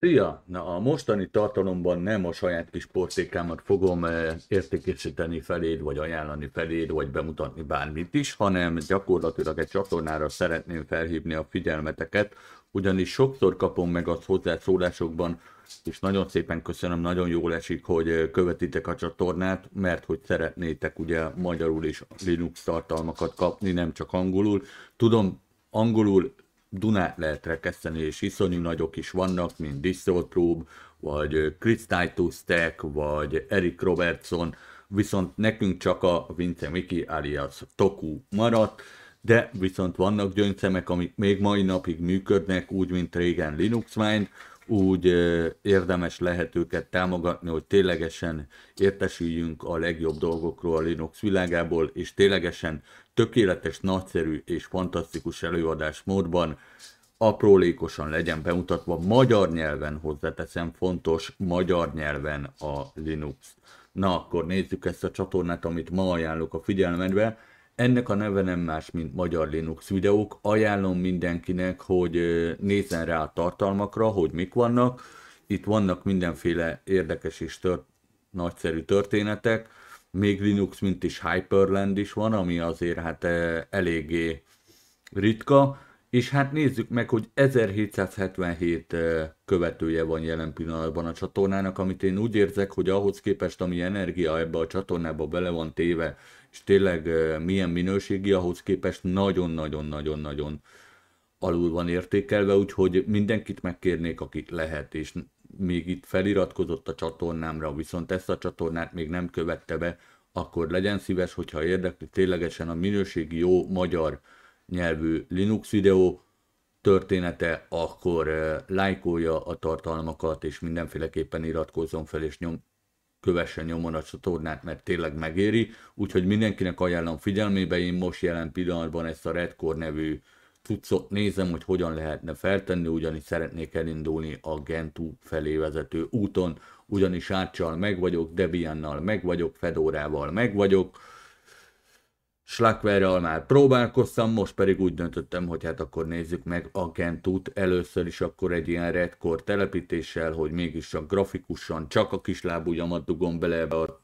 Szia! Na, a mostani tartalomban nem a saját kis portékámat fogom eh, értékesíteni feléd, vagy ajánlani feléd, vagy bemutatni bármit is, hanem gyakorlatilag egy csatornára szeretném felhívni a figyelmeteket, ugyanis sokszor kapom meg azt hozzászólásokban, és nagyon szépen köszönöm, nagyon jól esik, hogy eh, követitek a csatornát, mert hogy szeretnétek ugye magyarul is Linux tartalmakat kapni, nem csak angolul. Tudom, angolul Dunát lehet rekeszteni, és iszonyú nagyok is vannak, mint Dissoltrub, vagy Kristálytus Tech, vagy Eric Robertson, viszont nekünk csak a Vince Miki alias Toku maradt, de viszont vannak gyöngyszemek, amik még mai napig működnek, úgy, mint régen Linux Mind, úgy érdemes lehet őket támogatni, hogy ténylegesen értesüljünk a legjobb dolgokról a Linux világából, és ténylegesen tökéletes, nagyszerű és fantasztikus előadás módban aprólékosan legyen bemutatva magyar nyelven, hozzáteszem, fontos magyar nyelven a Linux. Na akkor nézzük ezt a csatornát, amit ma ajánlok a figyelmedbe. Ennek a neve nem más, mint Magyar Linux videók. Ajánlom mindenkinek, hogy nézzen rá a tartalmakra, hogy mik vannak. Itt vannak mindenféle érdekes és tört, nagyszerű történetek. Még Linux, mint is Hyperland is van, ami azért hát eléggé ritka és hát nézzük meg, hogy 1777 követője van jelen pillanatban a csatornának, amit én úgy érzek, hogy ahhoz képest, ami energia ebbe a csatornába bele van téve, és tényleg milyen minőségi, ahhoz képest nagyon-nagyon-nagyon-nagyon alul van értékelve, úgyhogy mindenkit megkérnék, akit lehet, és még itt feliratkozott a csatornámra, viszont ezt a csatornát még nem követte be, akkor legyen szíves, hogyha érdekli ténylegesen a minőségi jó magyar nyelvű Linux videó története, akkor eh, lájkolja a tartalmakat, és mindenféleképpen iratkozzon fel, és nyom, kövessen nyomon a csatornát, mert tényleg megéri. Úgyhogy mindenkinek ajánlom figyelmébe, én most jelen pillanatban ezt a Redcore nevű cuccot nézem, hogy hogyan lehetne feltenni, ugyanis szeretnék elindulni a Gentoo felé vezető úton, ugyanis Árcsal meg vagyok, Debiannal meg vagyok, Fedorával meg vagyok, Slakverrel már próbálkoztam, most pedig úgy döntöttem, hogy hát akkor nézzük meg a Gentut először is akkor egy ilyen redcore telepítéssel, hogy mégis csak grafikusan, csak a kislábújamat dugom bele ebbe a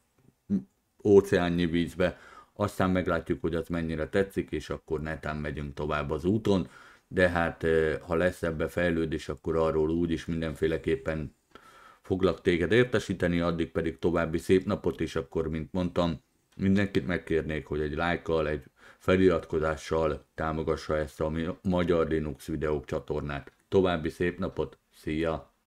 óceánnyi vízbe, aztán meglátjuk, hogy az mennyire tetszik, és akkor netán megyünk tovább az úton, de hát eh, ha lesz ebbe fejlődés, akkor arról is mindenféleképpen foglak téged értesíteni, addig pedig további szép napot, és akkor, mint mondtam, Mindenkit megkérnék, hogy egy lájkkal, egy feliratkozással támogassa ezt a magyar Linux videók csatornát. További szép napot, szia!